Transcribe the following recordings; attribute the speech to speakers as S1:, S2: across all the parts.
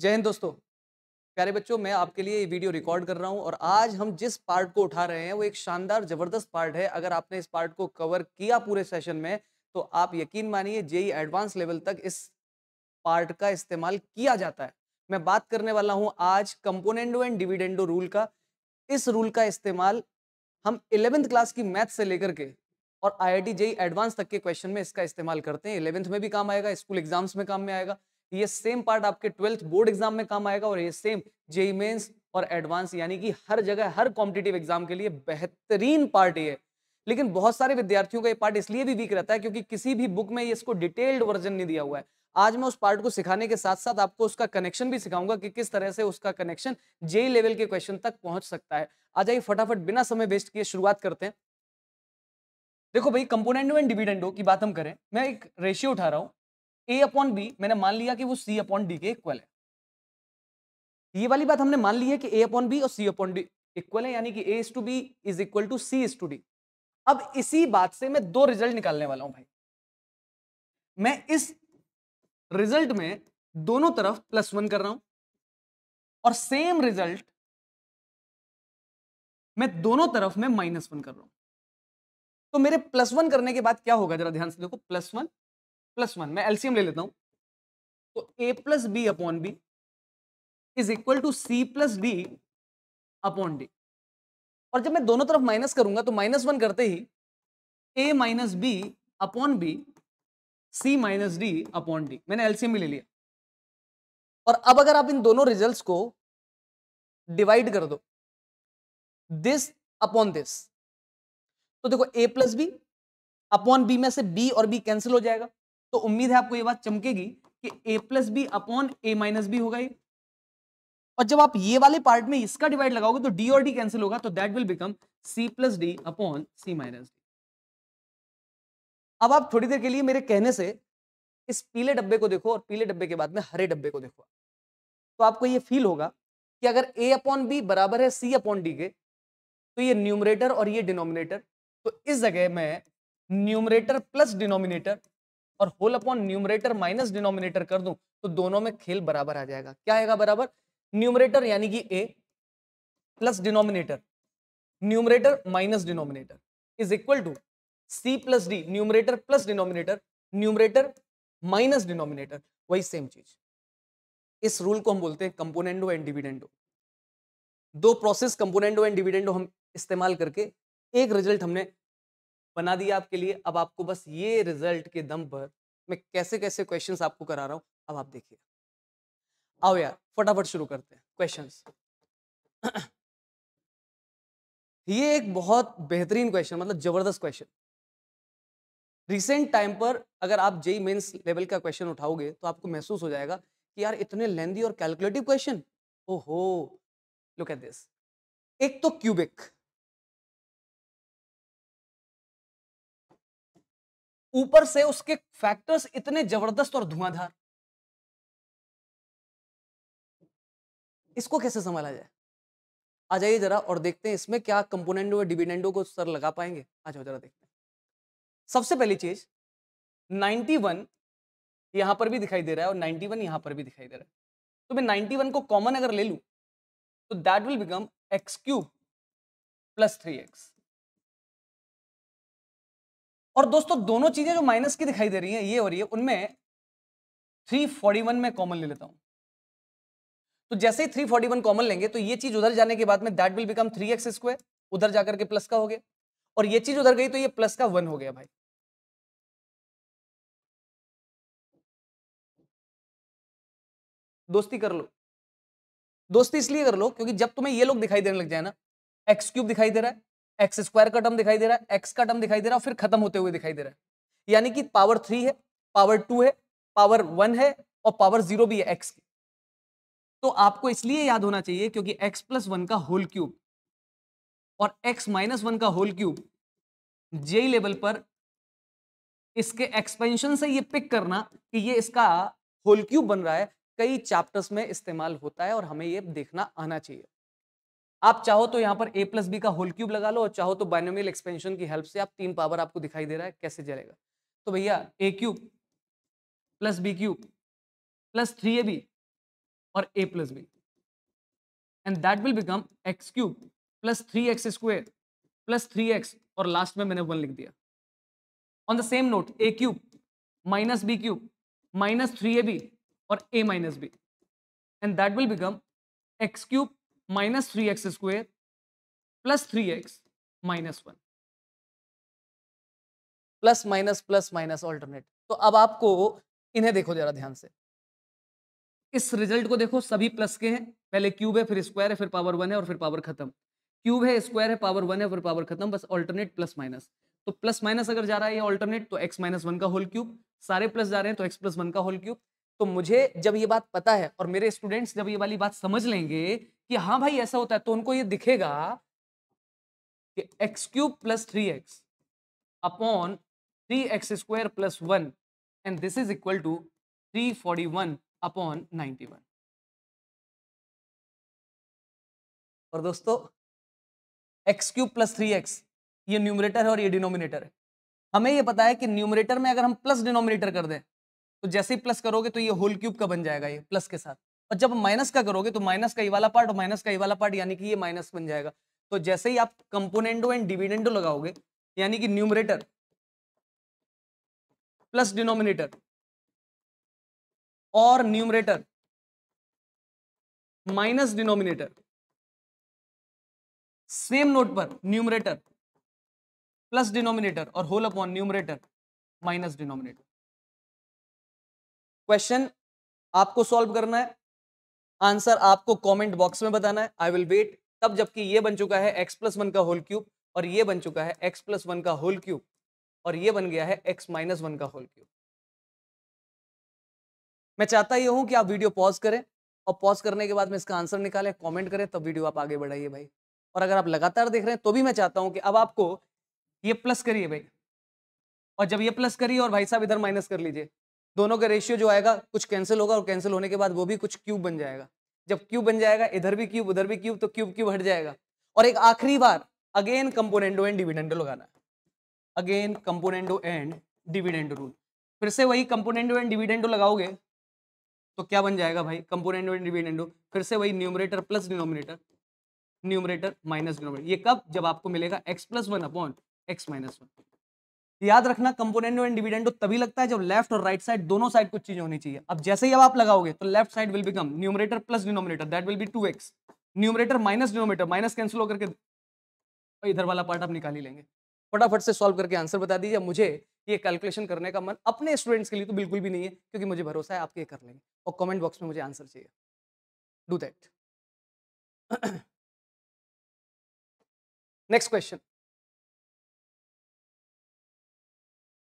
S1: जय हिंद दोस्तों प्यारे बच्चों मैं आपके लिए ये वीडियो रिकॉर्ड कर रहा हूँ और आज हम जिस पार्ट को उठा रहे हैं वो एक शानदार जबरदस्त पार्ट है अगर आपने इस पार्ट को कवर किया पूरे सेशन में तो आप यकीन मानिए जेई एडवांस लेवल तक इस पार्ट का इस्तेमाल किया जाता है मैं बात करने वाला हूँ आज कंपोनेंडो एंड डिविडेंडो रूल का इस रूल का इस्तेमाल हम इलेवेंथ क्लास की मैथ से लेकर के और आई आई एडवांस तक के क्वेश्चन में इसका इस्तेमाल करते हैं इलेवेंथ में भी काम आएगा स्कूल एग्जाम्स में काम में आएगा ये सेम पार्ट आपके ट्वेल्थ बोर्ड एग्जाम में काम आएगा और ये सेम जेई मेन्स और एडवांस यानी कि हर जगह हर कॉम्पिटेटिव एग्जाम के लिए बेहतरीन पार्ट ये लेकिन बहुत सारे विद्यार्थियों का ये पार्ट इसलिए भी वीक रहता है क्योंकि किसी भी बुक में इसको डिटेल्ड वर्जन नहीं दिया हुआ है आज मैं उस पार्ट को सिखाने के साथ साथ आपको उसका कनेक्शन भी सिखाऊंगा कि किस तरह से उसका कनेक्शन जे लेवल के क्वेश्चन तक पहुंच सकता है आ जाइए फटाफट बिना समय वेस्ट किए शुरुआत करते हैं देखो भाई कंपोनेंटो एंड डिविडेंडो की बात हम करें मैं एक रेशियो उठा रहा हूँ ए अपॉन बी मैंने मान लिया कि वो सी अपॉन डी के इक्वल है ये वाली बात हमने मान ली है कि ए अपॉन बी और सी अपॉन डी इक्वल है यानी कि A is to B is equal to C is to D अब इसी बात से मैं दो रिजल्ट निकालने वाला हूं भाई मैं इस रिजल्ट में दोनों तरफ प्लस वन कर रहा हूं और सेम रिजल्ट मैं दोनों तरफ में माइनस वन कर रहा हूं तो मेरे प्लस वन करने के बाद क्या होगा जरा ध्यान से देखो प्लस वन प्लस वन मैं एल्सियम ले लेता हूं तो A plus B upon B is equal to C plus D upon D और जब मैं दोनों तरफ माइनस करूंगा तो माइनस वन करते ही A minus B upon B C minus D upon D मैंने एल्सियम भी ले लिया और अब अगर आप इन दोनों रिजल्ट्स को डिवाइड कर दो दिस अपॉन दिस तो देखो A plus B upon B में से बी और बी कैंसिल हो जाएगा तो उम्मीद है आपको ये बात चमकेगी कि ए प्लस बी अपॉन ए माइनस बी होगा ये और जब आप ये वाले पार्ट में इसका डिवाइड लगाओगे तो डी और डी कैंसिल होगा तो that will become c plus D upon c minus d अब आप थोड़ी देर के लिए मेरे कहने से इस पीले डब्बे को देखो और पीले डब्बे के बाद में हरे डब्बे को देखो तो आपको ये फील होगा कि अगर ए अपॉन बी बराबर है सी अपॉन डी के तो ये न्यूमरेटर और ये डिनोमिनेटर तो इस जगह में न्यूमरेटर प्लस डिनोमिनेटर और whole upon numerator minus denominator कर दूं तो दोनों में खेल बराबर आ जाएगा क्या आएगा बराबर न्यूमरेटर यानी कि ए plus denominator numerator minus denominator is equal to C plus d numerator plus denominator numerator minus denominator वही सेम चीज इस रूल को हम बोलते हैं कंपोनेंडो एंड डिविडेंडो दो प्रोसेस कंपोनेंडो एंड डिविडेंडो हम इस्तेमाल करके एक रिजल्ट हमने बना दिया आपके लिए अब आपको बस ये रिजल्ट के दम पर मैं कैसे कैसे क्वेश्चन आपको करा रहा हूँ अब आप देखिए आओ यार फटाफट शुरू करते हैं क्वेश्चन ये एक बहुत बेहतरीन क्वेश्चन मतलब जबरदस्त क्वेश्चन रिसेंट टाइम पर अगर आप जेई मेंस लेवल का क्वेश्चन उठाओगे तो आपको महसूस हो जाएगा कि यार इतने लेंदी और कैलकुलेटिव क्वेश्चन ओहो लुक एट दिस एक तो क्यूबिक
S2: ऊपर से उसके फैक्टर्स इतने जबरदस्त और धुआंधार इसको कैसे
S1: संभाला जाए आ जाइए जरा और देखते हैं इसमें क्या कंपोनेंटो और डिविडेंडो को सर लगा पाएंगे आ जाओ जरा देखते हैं सबसे पहली चीज 91 वन यहां पर भी दिखाई दे रहा है और 91 वन यहां पर भी दिखाई दे रहा है तो मैं 91 को कॉमन अगर ले लू तो that will become x cube plus three x और दोस्तों दोनों चीजें जो माइनस की दिखाई दे रही हैं ये हो रही है उनमें 341 में कॉमन ले लेता हूं तो जैसे ही 341 कॉमन लेंगे तो ये चीज उधर जाने के बाद में that will become 3x square उधर जाकर के प्लस का हो गया और ये चीज उधर गई तो ये प्लस का वन हो गया भाई दोस्ती कर लो दोस्ती इसलिए कर लो क्योंकि जब तुम्हें ये लोग दिखाई देने लग जाए ना एक्स क्यूब दिखाई दे रहा है एक्स स्क्वायर का टर्म दिखाई दे रहा है एक्स का टर्म दिखाई दे रहा है फिर खत्म होते हुए दिखाई दे रहा है यानी कि पावर थ्री है पावर टू है पावर वन है और पावर जीरो भी है एक्स की तो आपको इसलिए याद होना चाहिए क्योंकि एक्स प्लस वन का होल क्यूब और एक्स माइनस वन का होल क्यूब जे लेवल पर इसके एक्सपेंशन से ये पिक करना कि ये इसका होल क्यूब बन रहा है कई चैप्टर्स में इस्तेमाल होता है और हमें ये देखना आना चाहिए आप चाहो तो यहाँ पर ए प्लस बी का होल क्यूब लगा लो और चाहो तो बाइनोमियल एक्सपेंशन की हेल्प से आप तीन पावर आपको दिखाई दे रहा है कैसे चलेगा तो भैया a cube plus b cube plus three a b और a plus b and that will become x cube plus three x square plus three x और लास्ट में मैंने वन लिख दिया on the same note a cube minus b cube minus three a b और a minus b and that will become x cube minus three x square plus three x minus one plus minus plus minus alternate तो अब आपको इन्हें देखो जरा ध्यान से इस रिजल्ट को देखो सभी प्लस के हैं पहले क्यूब है फिर स्क्वायर है फिर पावर वन है और फिर पावर खत्म क्यूब है स्क्वायर है पावर वन है फिर पावर खत्म बस ऑल्टरनेट प्लस माइनस तो प्लस माइनस अगर जा रहा है ये ऑल्टरनेट तो एक्स माइनस वन का होल क्यूब सारे प्लस जा रहे हैं तो एक्स प्लस वन का होल क्यूब तो मुझे जब ये बात पता है और मेरे स्टूडेंट्स जब ये वाली बात समझ लेंगे कि हाँ भाई ऐसा होता है तो उनको ये दिखेगा कि x cube plus three x upon three x square plus one and this is equal to
S2: three forty one upon ninety one
S1: और दोस्तों x cube plus three x ये न्यूमरेटर है और ये डिनोमिनेटर है हमें ये पता है कि न्यूमरेटर में अगर हम प्लस डिनोमिनेटर कर दें तो जैसे ही प्लस करोगे तो ये होल क्यूब का बन जाएगा ये प्लस के साथ और जब माइनस का करोगे तो माइनस का ये वाला पार्ट और माइनस का ये वाला पार्ट यानी कि ये माइनस बन जाएगा तो जैसे ही आप कंपोनेंटो एंड डिविडेंडो लगाओगे यानी कि न्यूमरेटर प्लस डिनोमिनेटर
S2: और numerator minus denominator same note पर न्यूमरेटर
S1: प्लस डिनोमिनेटर और whole upon numerator minus denominator question आपको सॉल्व करना है आंसर आपको कमेंट बॉक्स में बताना है आई विल वेट तब जबकि ये बन चुका है एक्स प्लस वन का होल क्यूब और ये बन चुका है एक्स प्लस वन का होल क्यूब और ये बन गया है एक्स माइनस वन का होल क्यूब मैं चाहता ये हूं कि आप वीडियो पॉज करें और पॉज करने के बाद में इसका आंसर निकालें कॉमेंट करें तब वीडियो आप आगे बढ़ाइए भाई और अगर आप लगातार देख रहे हैं तो भी मैं चाहता हूं कि अब आपको ये प्लस करिए भाई और जब ये प्लस करिए और भाई साहब इधर माइनस कर लीजिए दोनों का रेशियो जो आएगा कुछ कैंसिल होगा और कैंसिल होने के बाद वो भी कुछ क्यूब बन जाएगा जब क्यूब बन जाएगा इधर भी क्यूब उधर भी क्यूब तो क्यूब क्यूब हट जाएगा और एक आखिरी बार अगेन कंपोनेंडो एंड डिविडेंडो लगाना है again componendo and dividendo rule फिर से वही कंपोनेंडो एंड डिविडेंडो लगाओगे तो क्या बन जाएगा भाई कंपोनेंडो एंड डिविडेंडो फिर से वही numerator plus denominator numerator minus denominator ये कब जब आपको मिलेगा x plus one upon x minus one याद रखना कंपोनेंट एंड डिविडेंड तभी लगता है जब लेफ्ट और राइट साइड दोनों साइड कुछ चीज होनी चाहिए अब जैसे ही अब आप लगाओगे तो left side will become numerator plus denominator that will be two x numerator minus denominator minus cancel होकर इधर वाला पार्ट आप निकाली लेंगे फटाफट से सॉल्व करके आंसर बता दीजिए मुझे ये कैलकुलेशन करने का मन अपने स्टूडेंट्स के लिए तो बिल्कुल भी नहीं है क्योंकि मुझे भरोसा है आप ये कर लेंगे और कमेंट बॉक्स में मुझे आंसर चाहिए डू दैट
S2: नेक्स्ट क्वेश्चन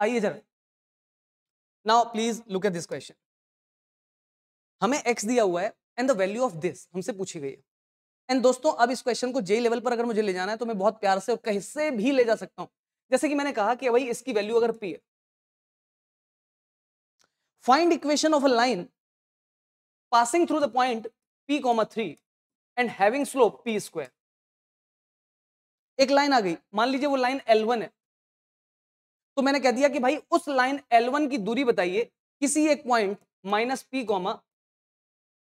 S2: आइए जरा now please look at this
S1: question हमें एक्स दिया हुआ है and the value of this हमसे पूछी गई है एंड दोस्तों अब इस क्वेश्चन को जे लेवल पर अगर मुझे ले जाना है तो मैं बहुत प्यार से और कहीं से भी ले जा सकता हूं जैसे कि मैंने कहा कि भाई इसकी वैल्यू अगर पी है find equation of a line passing through the point p comma three and having slope p square एक लाइन आ गई मान लीजिए वो लाइन एल वन है तो मैंने कह दिया कि भाई उस लाइन L1 की दूरी बताइए किसी एक point minus p comma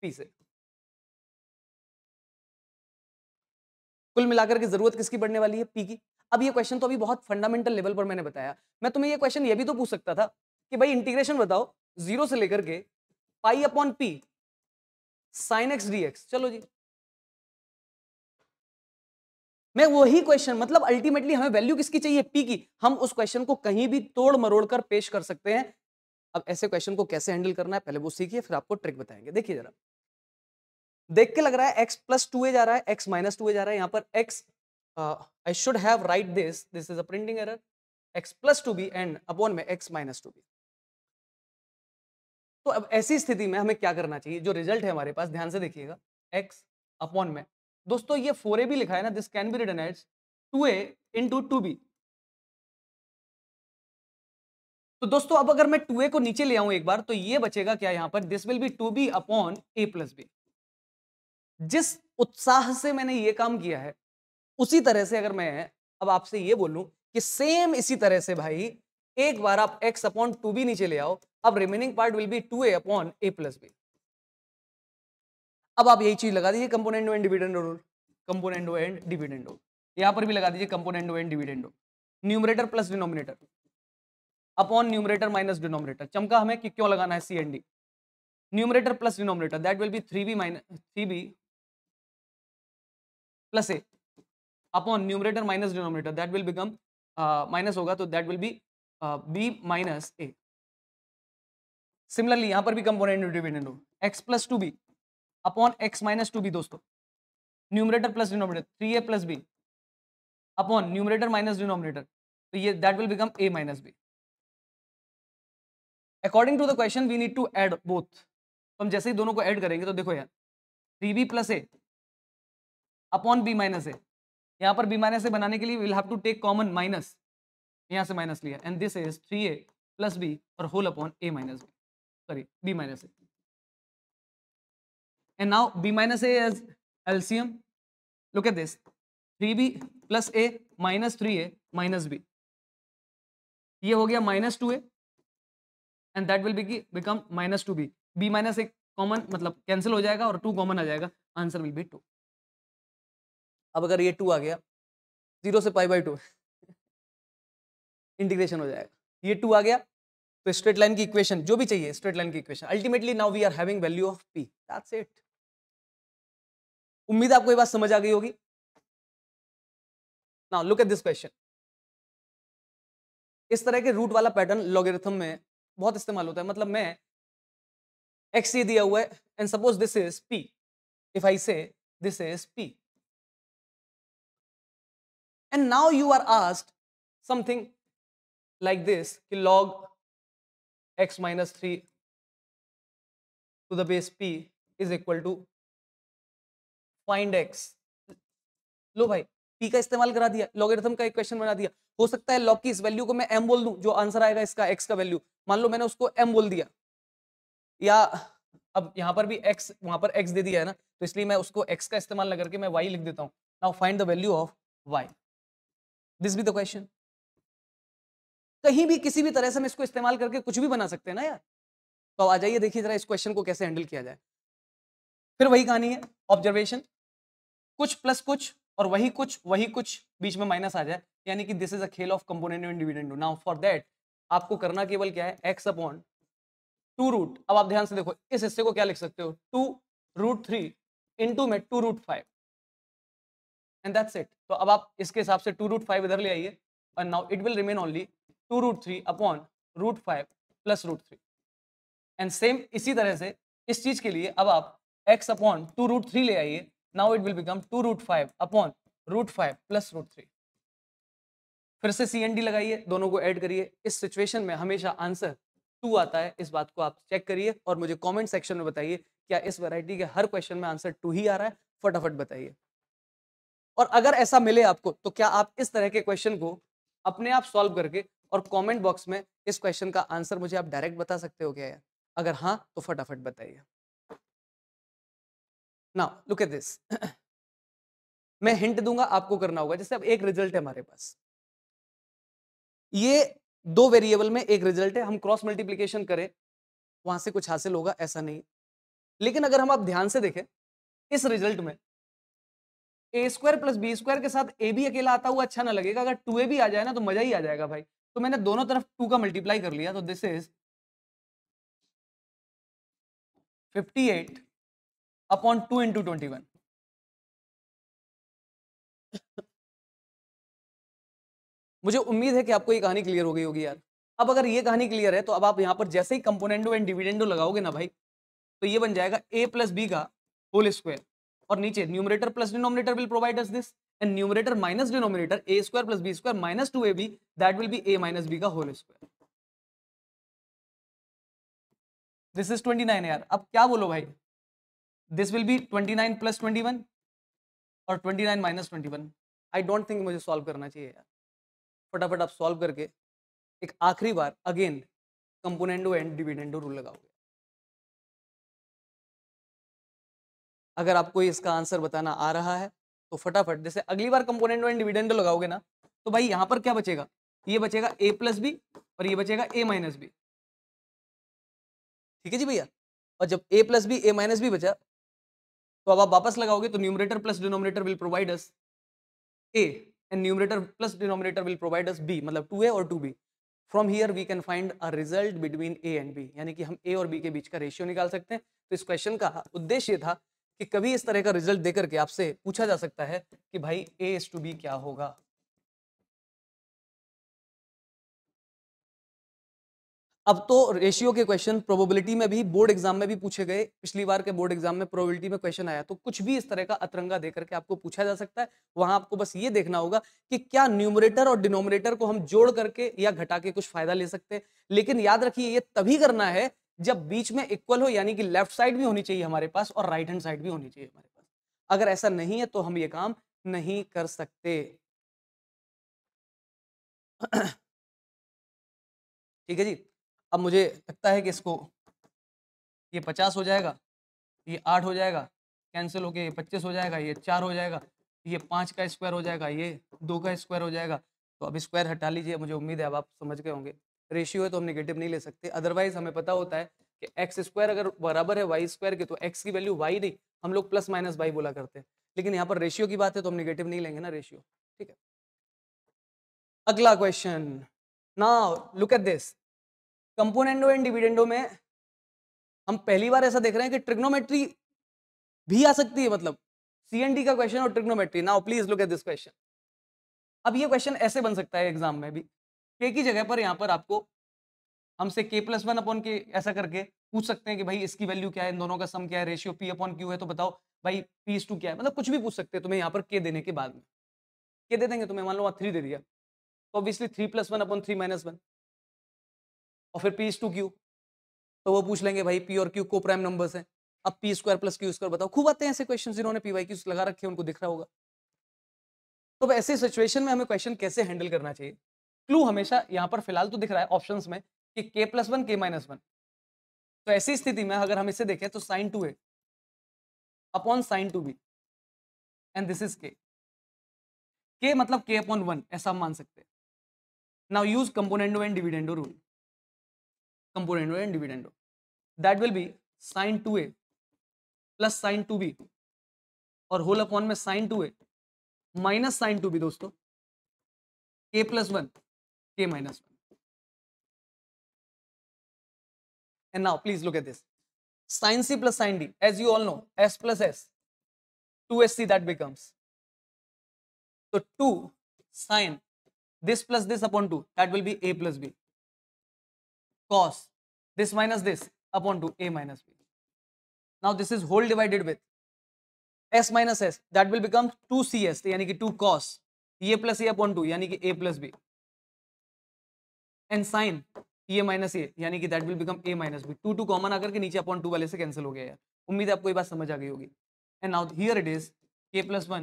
S1: p से कुल मिलाकर के जरूरत किसकी पड़ने वाली है पी की अब ये क्वेश्चन तो अभी बहुत फंडामेंटल लेवल पर मैंने बताया मैं तुम्हें ये क्वेश्चन ये भी तो पूछ सकता था कि भाई इंटीग्रेशन बताओ जीरो से लेकर के pi upon p sine x d x चलो जी मैं वही क्वेश्चन मतलब अल्टीमेटली हमें वैल्यू किसकी चाहिए पी की हम उस क्वेश्चन को कहीं भी तोड़ मरोड़ कर पेश कर सकते हैं अब ऐसे क्वेश्चन को कैसे हैंडल करना है पहले वो सीखिए फिर आपको ट्रिक बताएंगे देखिए जरा देख के लग रहा है x प्लस टू ए जा रहा है x माइनस टू ए जा रहा है यहाँ पर x I should have write this this is a printing error x plus two b and upon में x माइनस टू बी तो अब ऐसी स्थिति में हमें क्या करना चाहिए जो रिजल्ट है हमारे पास ध्यान से देखिएगा x अपॉन में दोस्तों ये फोर ए भी लिखा है ना this can be written as two a into two b तो दोस्तों अब अगर मैं टू ए को नीचे ले आऊं एक बार तो ये बचेगा क्या यहां पर this will be two b upon a plus b जिस उत्साह से मैंने ये काम किया है उसी तरह से अगर मैं अब आपसे ये बोलूं कि सेम इसी तरह से भाई एक बार आप x अपॉन टू बी नीचे ले आओ अब remaining part will be two a upon a plus b अब आप यही चीज लगा दीजिए component and dividend rule component and dividendo यहाँ पर भी लगा दीजिए component and dividendo numerator plus denominator upon numerator minus denominator चमका हमें कि क्यों लगाना है c and d numerator plus denominator that will be three b minus three b plus a upon numerator minus denominator that will become minus होगा तो that will be b minus a similarly यहां पर भी component dividend हो x plus two b upon x minus two b दोस्तों numerator plus denominator three a plus B upon numerator minus denominator तो ये that will become a minus b according to the question we need to add both हम जैसे ही दोनों को add करेंगे तो देखो यार three b plus a upon b minus a यहाँ पर बी माइनस ए बनाने के लिए will have to take common minus यहाँ से माइनस लिया and this is three a plus b और whole upon A minus b sorry b minus a And now b minus a as LCM. Look at this. 3b plus a minus 3a minus b. ye ho gaya minus 2a and that will be become minus 2b b minus a एक common मतलब cancel हो जाएगा और two common आ जाएगा answer will be to अब अगर ये to आ गया जीरो से पाई बाई टू इंटीग्रेशन हो जाएगा ये टू आ गया तो स्ट्रेट लाइन की इक्वेशन जो भी चाहिए स्ट्रेट लाइन की equation ultimately now we are having value of p that's it उम्मीद आपको
S2: ये बात समझ आ गई होगी now look at this question
S1: इस तरह के रूट वाला पैटर्न लॉगरिथम में बहुत इस्तेमाल होता है मतलब मैं एक्स ये दिया हुआ है and suppose this is p if I say this is
S2: p and now you are asked something like this कि log x minus three
S1: to the base p is equal to find x लो भाई p का इस्तेमाल करा दिया logarithm का equation बना दिया हो सकता है लॉग की इस वैल्यू को मैं एम बोल दूं जो आंसर आएगा इसका एक्स का वैल्यू मान लो मैंने उसको एम बोल दिया या अब यहां पर भी एक्स वहां पर एक्स दे दिया है ना तो इसलिए मैं उसको एक्स का इस्तेमाल लगा करके मैं वाई लिख देता हूँ now find the value of y this be the question कहीं भी किसी भी तरह से हम इसको इस्तेमाल करके कुछ भी बना सकते हैं ना यार तो आ जाइए देखिए जरा इस क्वेश्चन को कैसे हैंडल किया जाए फिर वही कहानी है ऑब्जर्वेशन कुछ प्लस कुछ और वही कुछ वही कुछ बीच में माइनस आ जाए यानी कि दिस इज अ खेल of component and dividend now for that आपको करना केवल क्या है एक्स अपॉन टू रूट अब आप ध्यान से देखो इस हिस्से को क्या लिख सकते हो टू रूट थ्री इंटू में two root five and that's it तो अब आप इसके हिसाब से टू रूट फाइव इधर ले आइए and now it will remain only two root three upon root five plus root three and same इसी तरह से इस चीज के लिए अब आप x upon two root three ले आइए now it will become two root five upon root five plus root three फिर से सी एन डी लगाइए दोनों को ऐड करिए इस सिचुएशन में हमेशा आंसर टू आता है इस बात को आप चेक करिए और मुझे कमेंट सेक्शन में बताइए क्या इस वैरायटी के हर क्वेश्चन में आंसर टू ही आ रहा है फटाफट बताइए और अगर ऐसा मिले आपको तो क्या आप इस तरह के क्वेश्चन को अपने आप सॉल्व करके और कमेंट बॉक्स में इस क्वेश्चन का आंसर मुझे आप डायरेक्ट बता सकते हो क्या यार अगर हाँ तो फटाफट बताइए नाउ लुक एट दिस मैं हिंट दूंगा आपको करना होगा जैसे अब एक रिजल्ट है हमारे पास ये दो वेरिएबल में एक रिजल्ट है हम क्रॉस मल्टीप्लीकेशन करें वहां से कुछ हासिल होगा ऐसा नहीं लेकिन अगर हम आप ध्यान से देखें इस रिजल्ट में a square plus b square के साथ ए भी अकेला आता हुआ अच्छा ना लगेगा अगर टू ए भी आ जाए ना तो मजा ही आ जाएगा भाई तो मैंने दोनों तरफ टू का मल्टीप्लाई कर लिया तो this is
S2: fifty eight upon two into twenty one मुझे उम्मीद है कि
S1: आपको ये कहानी क्लियर हो गई होगी यार अब अगर ये कहानी क्लियर है तो अब आप यहाँ पर जैसे ही कंपोनेंटो एंड डिविडेंडो लगाओगे ना भाई तो ये बन जाएगा ए प्लस बी का होल स्क्वायर और नीचे numerator plus denominator will provide us this and numerator minus denominator a square plus b square minus two a b that will be a minus b का whole square this is twenty nine यार अब क्या बोलो भाई this will be twenty nine plus twenty one और twenty nine minus twenty one I don't think मुझे solve करना चाहिए यार फटाफट आप सॉल्व करके एक आखिरी बार again componendo and dividendo rule लगाओगे अगर आपको इसका आंसर बताना आ रहा है तो फटाफट जैसे अगली बार कंपोनेंडो एंड डिविडेंडो लगाओगे ना तो भाई यहाँ पर क्या बचेगा ये बचेगा ए प्लस बी और ये बचेगा ए माइनस बी ठीक है जी भैया और जब a plus b a minus b बचा तो अब आप वापस लगाओगे तो numerator plus denominator will provide us a and numerator plus denominator will provide us b मतलब टू ए और two b from here we can find a result between a and b यानी कि हम ए और बी के बीच का ratio निकाल सकते हैं तो इस क्वेश्चन का उद्देश्य था कि कभी इस तरह का रिजल्ट देकर के आपसे पूछा जा सकता है कि भाई ए एस टू बी क्या होगा अब तो रेशियो के क्वेश्चन प्रोबेबिलिटी में भी बोर्ड एग्जाम में भी पूछे गए पिछली बार के बोर्ड एग्जाम में प्रोबेबिलिटी में क्वेश्चन आया तो कुछ भी इस तरह का अतरंगा देकर के आपको पूछा जा सकता है वहां आपको बस ये देखना होगा कि क्या न्यूमरेटर और डिनोमिनेटर को हम जोड़ करके या घटा के कुछ फायदा ले सकते हैं लेकिन याद रखिए ये तभी करना है जब बीच में इक्वल हो यानी कि लेफ्ट साइड भी होनी चाहिए हमारे पास और राइट हैंड साइड भी होनी चाहिए हमारे पास अगर ऐसा नहीं है तो हम ये काम नहीं कर सकते ठीक है जी अब मुझे लगता है कि इसको ये पचास हो जाएगा ये आठ हो जाएगा कैंसिल होके ये पच्चीस हो जाएगा ये चार हो जाएगा ये पाँच का स्क्वायर हो जाएगा ये दो का स्क्वायर हो जाएगा तो अब स्क्वायर हटा लीजिए मुझे उम्मीद है अब आप समझ गए होंगे रेशियो है तो हम निगेटिव नहीं ले सकते अदरवाइज हमें पता होता है कि एक्स स्क्वायर अगर बराबर है वाई स्क्वायर के तो एक्स की वैल्यू वाई नहीं हम लोग प्लस माइनस वाई बोला करते हैं लेकिन यहाँ पर रेशियो की बात है तो हम निगेटिव नहीं लेंगे ना रेशियो ठीक है अगला question now look at this componendo and dividendo में हम पहली बार ऐसा देख रहे हैं कि ट्रिग्नोमेट्री भी आ सकती है मतलब सी एन डी का क्वेश्चन और trigonometry now please look at this question अब ये क्वेश्चन ऐसे बन सकता है एग्जाम में भी के की जगह पर यहाँ पर आपको हमसे के प्लस वन अपॉन के ऐसा करके पूछ सकते हैं कि भाई इसकी वैल्यू क्या है इन दोनों का सम क्या है रेशियो पी अपॉन क्यू है तो बताओ भाई पी टू क्या है मतलब कुछ भी पूछ सकते हैं तुम्हें यहाँ पर के देने के बाद में के दे देंगे तुम्हें मान लो वहाँ थ्री दे दिया तो obviously three plus one upon three minus one और फिर पी टू क्यू तो वो पूछ लेंगे भाई पी और क्यू को प्राइम नंबर है अब p square plus q square बताओ खूब आते हैं ऐसे क्वेश्चन जिन्होंने पी वाई क्यू लगा रखे उनको दिख रहा होगा तो ऐसे सिचुएशन में हमें क्वेश्चन कैसे हैंडल करना चाहिए क्लू हमेशा यहाँ पर फिलहाल तो दिख रहा है ऑप्शन में कि k plus one k minus one तो ऐसी स्थिति में अगर हम इसे देखें तो sine two a upon sine two b
S2: and this is k k मतलब के अपॉन वन ऐसा हम मान सकते हैं
S1: now use componendo and dividendo rule component componendo that will be sine two a plus sine two b और whole upon में sine two a minus sine two b दोस्तों k plus one
S2: k minus one and now please look at this
S1: sine c plus sine d as you all know s plus s two s c that becomes तो two sine this plus this upon two that will be a plus b cos this minus this upon 2 a minus b. Now this is whole divided with s minus s that will become 2 cs yani ki 2 cos a plus a upon 2 yani ki a plus b and sin a minus a yani ki that will become a minus b 2 2 common आकर ke niche upon 2 wale se cancel ho gaya yaar ummeed hai aapko ye baat samajh aa gayi hogi and now here it is k plus 1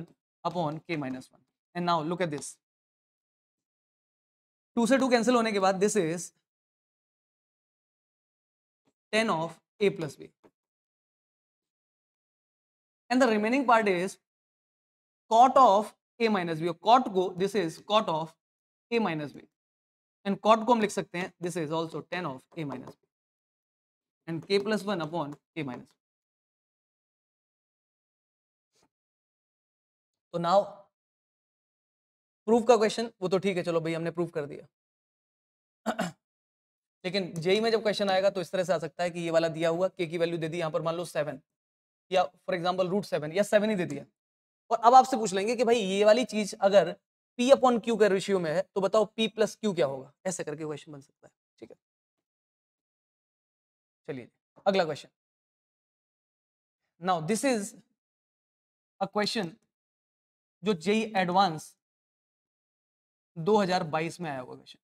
S1: upon k minus 1 and now look at this 2
S2: से 2 cancel होने के बाद this is tan of a plus b. And the remaining part is
S1: cot of a minus b. Cot को this is cot of a minus b. And cot को हम लिख सकते हैं this is also tan of a minus b. And k plus
S2: one upon a minus b.
S1: तो now proof का question वो तो ठीक है चलो भाई हमने प्रूफ कर दिया लेकिन जेई में जब क्वेश्चन आएगा तो इस तरह से आ सकता है कि ये वाला दिया हुआ के की वैल्यू दे दी यहाँ पर मान लो सेवन या फॉर एग्जाम्पल रूट सेवन या सेवन ही दे दिया और अब आपसे पूछ लेंगे कि भाई ये वाली चीज अगर पी अपॉन क्यू के रेशियो में है तो बताओ पी प्लस क्यू क्या होगा ऐसे करके क्वेश्चन बन सकता है ठीक है चलिए अगला
S2: question now this is a question जो जेई एडवांस 2022 में आया हुआ क्वेश्चन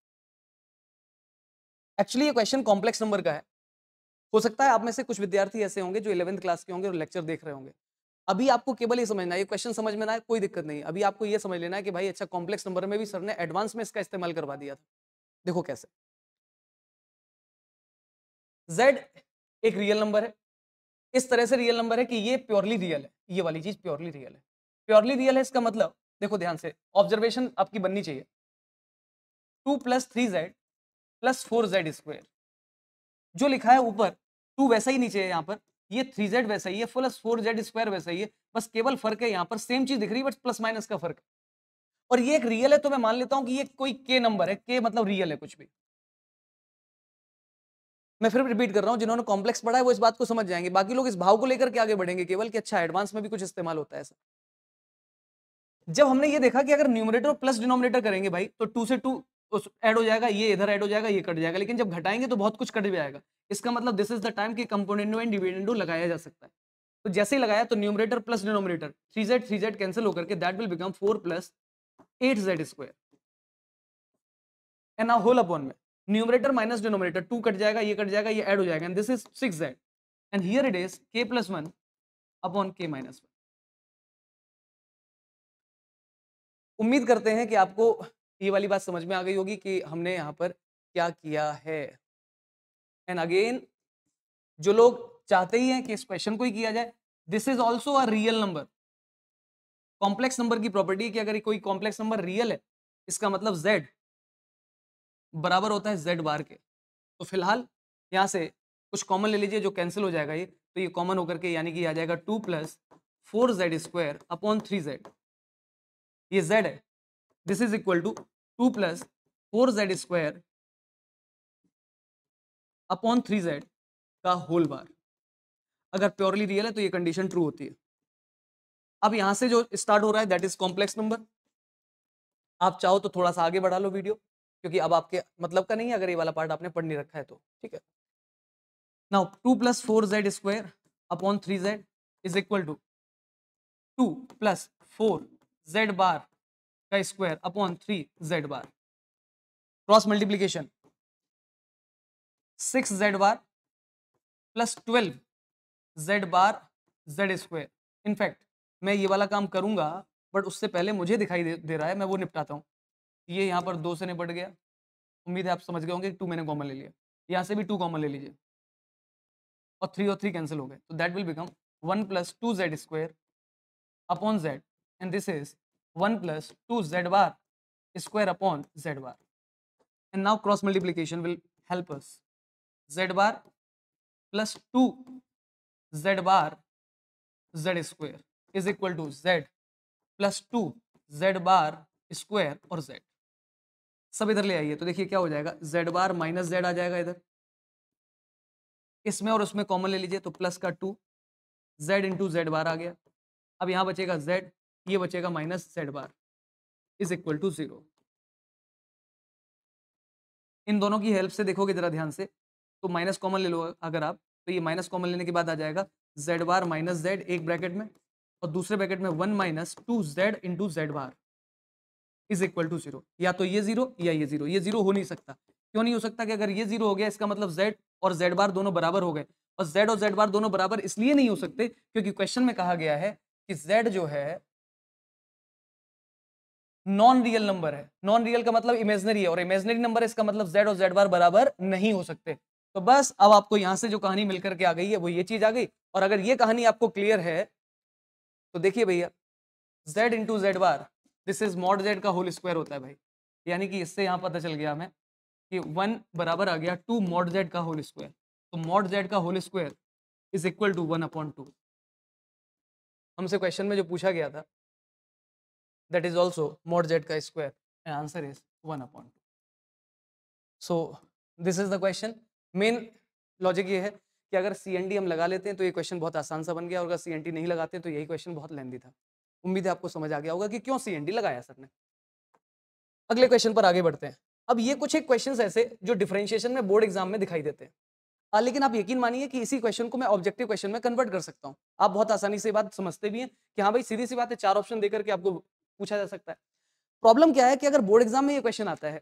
S1: एक्चुअली ये क्वेश्चन कॉम्प्लेक्स नंबर का है हो सकता है आप में से कुछ विद्यार्थी ऐसे होंगे जो इलेवंथ क्लास के होंगे और लेक्चर देख रहे होंगे अभी आपको केवल ये समझना है ये क्वेश्चन समझ में ना आए कोई दिक्कत नहीं अभी आपको ये समझ लेना है कि भाई अच्छा कॉम्प्लेक्स नंबर में भी सर ने एडवांस में इसका इस्तेमाल करवा दिया था देखो कैसे जेड एक रियल नंबर है इस तरह से रियल नंबर है कि ये प्योरली रियल है ये वाली चीज प्योरली रियल है प्योरली रियल है इसका मतलब देखो ध्यान से ऑब्जर्वेशन आपकी बननी चाहिए two plus three z plus four z square जो लिखा है ऊपर टू वैसा ही नीचे है यहाँ पर ये थ्री जेड वैसा ही है प्लस फोर जेड स्क्वायर वैसा ही है बस केवल फर्क है यहाँ पर सेम चीज दिख रही है बट प्लस माइनस का फर्क है और ये एक रियल है तो मैं मान लेता हूँ कि ये कोई के नंबर है के मतलब रियल है कुछ भी मैं फिर रिपीट कर रहा हूँ जिन्होंने कॉम्प्लेक्स पढ़ा है वो इस बात को समझ जाएंगे बाकी लोग इस भाव को लेकर के आगे बढ़ेंगे केवल कि अच्छा एडवांस में भी कुछ इस्तेमाल होता है ऐसा जब हमने ये देखा कि अगर न्यूमरेटर प्लस डिनोमिनेटर करेंगे भाई तो टू से टू उस ऐड हो जाएगा ये इधर ऐड हो जाएगा ये कट जाएगा लेकिन जब घटाएंगे तो बहुत कुछ कट भी आएगा इसका मतलब दिस इज द टाइम कि कंपोनेंडो एंड डिविडेंडो लगाया जा सकता है तो जैसे ही लगाया तो numerator plus denominator three z three z cancel होकर के that will become four plus eight z square and now whole upon में numerator minus denominator two cut जाएगा ये कट जाएगा ये ऐड हो जाएगा and this is six z and here it is k plus one upon के minus one उम्मीद करते हैं कि आपको ये वाली बात समझ में आ गई होगी कि हमने यहाँ पर क्या किया है एंड अगेन जो लोग चाहते ही हैं कि इस क्वेश्चन को ही किया जाए this is also a real number complex number की प्रॉपर्टी कि अगर कोई कॉम्प्लेक्स नंबर रियल है इसका मतलब z बराबर होता है z बार के तो फिलहाल यहाँ से कुछ कॉमन ले लीजिए जो कैंसिल हो जाएगा ये तो ये कॉमन होकर के यानी कि आ जाएगा two plus four z square upon three z ये जेड है is equal to two plus four z
S2: square upon three z का होल बार
S1: अगर प्योरली रियल है तो ये कंडीशन ट्रू होती है अब यहां से जो स्टार्ट हो रहा है दैट इज कॉम्प्लेक्स नंबर आप चाहो तो थोड़ा सा आगे बढ़ा लो वीडियो क्योंकि अब आपके मतलब का नहीं है अगर ये वाला पार्ट आपने पढ़ नहीं रखा है तो ठीक है now two plus four z square upon three z is equal to two plus four z bar का square upon three z bar cross multiplication six z bar plus twelve z bar z square in fact मैं ये वाला काम करूंगा but उससे पहले मुझे दिखाई दे, दे रहा है मैं वो निपटाता हूँ ये यहाँ पर दो से निपट गया उम्मीद है आप समझ गए होंगे टू मैंने कॉमन ले लिया यहाँ से भी टू कॉमन ले लीजिए और थ्री और थ्री कैंसिल हो गए तो that will become one plus two z square upon z and this is one plus two z bar square upon z bar and now cross multiplication will help us z bar plus two z bar z square is equal to z plus two z bar square और z सब इधर ले आइए तो देखिए क्या हो जाएगा जेड बार माइनस जेड आ जाएगा इधर इसमें और उसमें कॉमन ले लीजिए तो प्लस का two z into z bar आ गया अब यहाँ बचेगा जेड ये बचेगा minus z bar is equal to zero इन दोनों की हेल्प से देखोगे जरा ध्यान से तो माइनस कॉमन ले लो अगर आप तो ये माइनस कॉमन लेने के बाद आ जाएगा जेड बार माइनस जेड एक ब्रैकेट में और दूसरे ब्रैकेट में one minus two z into z bar is equal to zero या तो ये जीरो या ये जीरो ये जीरो हो नहीं सकता क्यों नहीं हो सकता कि अगर ये जीरो हो गया इसका मतलब जेड और जेड बार दोनों बराबर हो गए और जेड और जेड बार दोनों बराबर इसलिए नहीं हो सकते क्योंकि क्वेश्चन में कहा गया है कि जेड जो है नॉन रियल नंबर है नॉन रियल का मतलब इमेजनरी है और इमेजनरी नंबर इसका मतलब जेड और जेड बार बराबर नहीं हो सकते तो बस अब आपको यहां से जो कहानी मिलकर के आ गई है वो ये चीज आ गई और अगर ये कहानी आपको क्लियर है तो देखिए भैया z into z bar this is mod z का होल स्क्वायर होता है भाई यानी कि इससे यहाँ पता चल गया हमें कि वन बराबर आ गया टू मॉड z का होल स्क्वायर तो मॉड z का whole square is equal to one upon two हमसे क्वेश्चन में जो पूछा गया था that is also mod z chi square and answer is 1 upon 2. So this is the question. Main logic ये है कि अगर सी एन डी हम लगा लेते हैं तो ये क्वेश्चन बहुत आसान सा बन गया और अगर सी एन डी नहीं लगाते तो यही क्वेश्चन बहुत लेंदी था उम्मीद है आपको समझ आ गया होगा कि क्यों सी एन डी लगाया सर ने अगले क्वेश्चन पर आगे बढ़ते हैं अब ये कुछ एक क्वेश्चन ऐसे जो डिफ्रेंशिएशन में बोर्ड एग्जाम में दिखाई देते हैं आ, लेकिन आप यकीन मानिए कि इसी क्वेश्चन को मैं ऑब्जेक्टिव क्वेश्चन में कन्वर्ट कर सकता हूँ आप बहुत आसानी से बात समझते भी हैं कि हाँ भाई सीधी सी बात है चार ऑप्शन देकर के आपको पूछा जा सकता है प्रॉब्लम क्या है कि अगर बोर्ड एग्जाम में ये क्वेश्चन आता है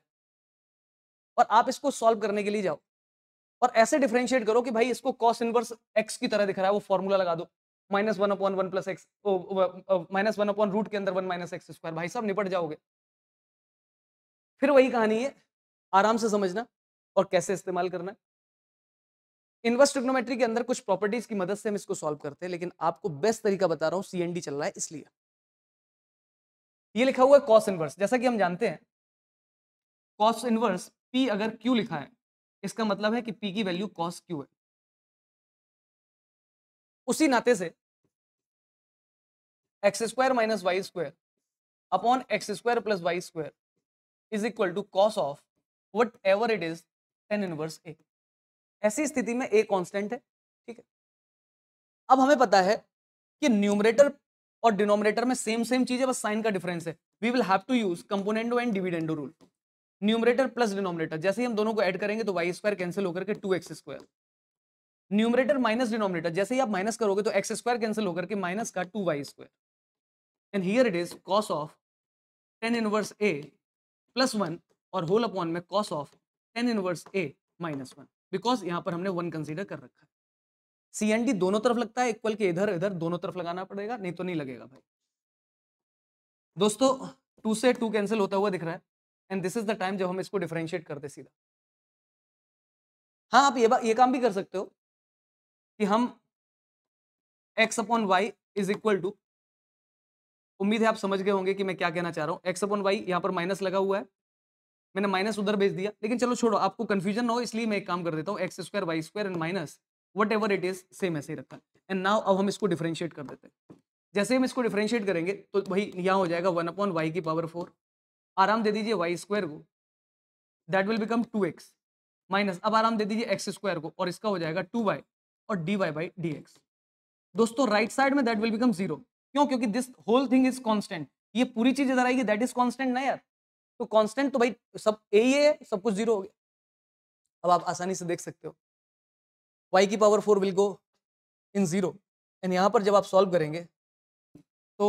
S1: और आप इसको सॉल्व करने के लिए जाओ और ऐसे डिफ्रेंशिएट करो कि भाई इसको कॉस इनवर्स एक्स की तरह दिख रहा है वो फॉर्मूला लगा दो minus one upon one plus x minus one upon root के अंदर वन माइनस एक्स स्क्वायर भाई साहब निपट जाओगे फिर वही कहानी है आराम से समझना और कैसे इस्तेमाल करना इनवर्स ट्रिग्नोमेट्री के अंदर कुछ प्रॉपर्टीज की मदद से हम इसको सॉल्व करते हैं लेकिन आपको बेस्ट तरीका बता रहा हूँ सी चल रहा है इसलिए ये लिखा हुआ है कॉस इनवर्स जैसा कि हम जानते हैं कॉस इनवर्स
S2: पी अगर क्यू लिखा है इसका मतलब है कि पी की वैल्यू कॉस क्यू है उसी नाते से x square minus y square
S1: upon x square plus y square is equal to cos of whatever it is tan inverse a ऐसी स्थिति में ए कॉन्स्टेंट है ठीक है अब हमें पता है कि न्यूमरेटर और डिनोमिनेटर में सेम सेम चीज है बस साइन का डिफरेंस है we will have to use componendo and dividendo rule numerator plus denominator जैसे ही हम दोनों को ऐड करेंगे तो वाई स्क्वायर कैंसिल होकर के two x square numerator minus denominator जैसे ही आप माइनस करोगे तो एक्स स्क्वायर कैंसिल होकर के माइनस का two y square and here it is cos of tan inverse a plus one और होल अपॉन में cos of tan inverse a minus one because यहाँ पर हमने वन कंसिडर कर रखा है सी एन डी दोनों तरफ लगता है इक्वल के इधर इधर दोनों तरफ लगाना पड़ेगा नहीं तो नहीं लगेगा भाई दोस्तों टू से टू कैंसिल होता हुआ दिख रहा है and this is the time जब हम इसको डिफ्रेंशिएट करते सीधा हाँ आप ये ये काम भी कर सकते हो कि हम x upon y is equal to उम्मीद है आप समझ गए होंगे कि मैं क्या कहना चाह रहा हूँ x अपॉन वाई यहाँ पर माइनस लगा हुआ है मैंने माइनस उधर भेज दिया लेकिन चलो छोड़ो आपको कन्फ्यूजन ना हो इसलिए मैं एक काम कर देता हूँ x square y square and minus whatever it is same ऐसे ही रखा एंड नाउ अब हम इसको डिफ्रेंशिएट कर देते हैं जैसे हम इसको डिफ्रेंशिएट करेंगे तो भाई यहाँ हो जाएगा वन अपॉन वाई की पावर फोर आराम दे दीजिए वाई स्क्वायर को that will become two x minus अब आराम दे दीजिए एक्स स्क्वायर को और इसका हो जाएगा टू वाई और d y by d x दोस्तों राइट साइड में दैट विल बिकम जीरो क्यों क्योंकि this whole thing is constant ये पूरी चीज इधर आएगी दैट इज कॉन्स्टेंट ना यार तो कॉन्स्टेंट तो भाई सब ए ही है सब कुछ जीरो हो गया अब आप आसानी से देख सकते हो वाई की power four will go in zero and यहाँ पर जब आप सॉल्व करेंगे तो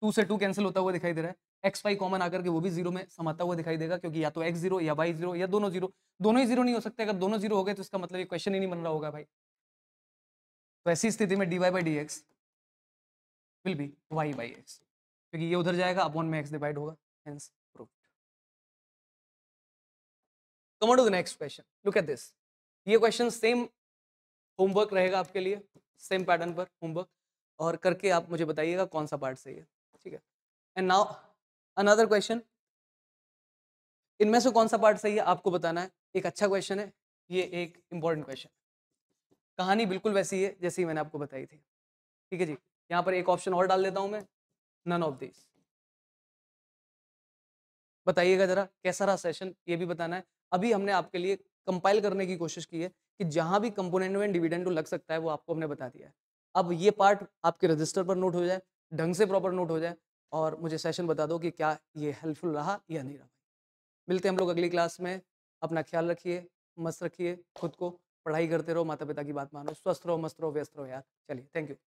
S1: टू से टू कैंसिल होता हुआ दिखाई दे रहा है एक्स वाई कॉमन आकर के वो भी जीरो में समाता हुआ दिखाई देगा क्योंकि या तो एक्स जीरो या वाई जीरो या दोनों जीरो दोनों ही जीरो नहीं हो सकते अगर दोनों जीरो हो गए तो इसका मतलब ये क्वेश्चन ही नहीं बन रहा होगा भाई तो ऐसी स्थिति में d y by d x will be y by x क्योंकि ये
S2: उधर जाएगा अपॉन में एक्स डिवाइड होगा hence proved
S1: come on to the next question look at this ये क्वेश्चन सेम होमवर्क रहेगा आपके लिए सेम पैटर्न पर होमवर्क और करके आप मुझे बताइएगा कौन सा पार्ट सही है ठीक है एंड नाउ अनदर क्वेश्चन इनमें से कौन सा पार्ट सही है आपको बताना है एक अच्छा क्वेश्चन है ये एक इंपॉर्टेंट क्वेश्चन कहानी बिल्कुल वैसी है जैसी मैंने आपको बताई थी ठीक है जी यहाँ पर एक ऑप्शन और डाल देता हूँ मैं नन ऑफ दिस बताइएगा जरा कैसा रहा सेशन ये भी बताना है अभी हमने आपके लिए कंपाइल करने की कोशिश की है कि जहाँ भी कंपोनेंट में डिविडेंड लग सकता है वो आपको हमने बता दिया है अब ये पार्ट आपके रजिस्टर पर नोट हो जाए ढंग से प्रॉपर नोट हो जाए और मुझे सेशन बता दो कि क्या ये हेल्पफुल रहा या नहीं रहा मिलते हैं हम लोग अगली क्लास में अपना ख्याल रखिए मस्त रखिए खुद को पढ़ाई करते रहो माता पिता की बात मानो स्वस्थ रहो मस्त रहो व्यस्त रहो यार चलिए थैंक यू